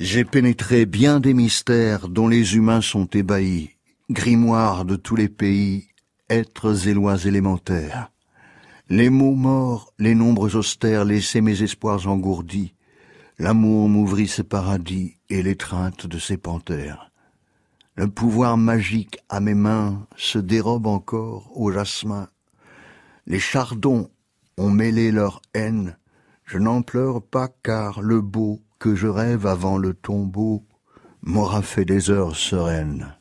J'ai pénétré bien des mystères dont les humains sont ébahis, grimoires de tous les pays, êtres et lois élémentaires. Les mots morts, les nombres austères laissaient mes espoirs engourdis. L'amour m'ouvrit ses paradis et l'étreinte de ses panthères. Le pouvoir magique à mes mains se dérobe encore au jasmin. Les chardons ont mêlé leur haine. Je n'en pleure pas car le beau que je rêve avant le tombeau m'aura fait des heures sereines.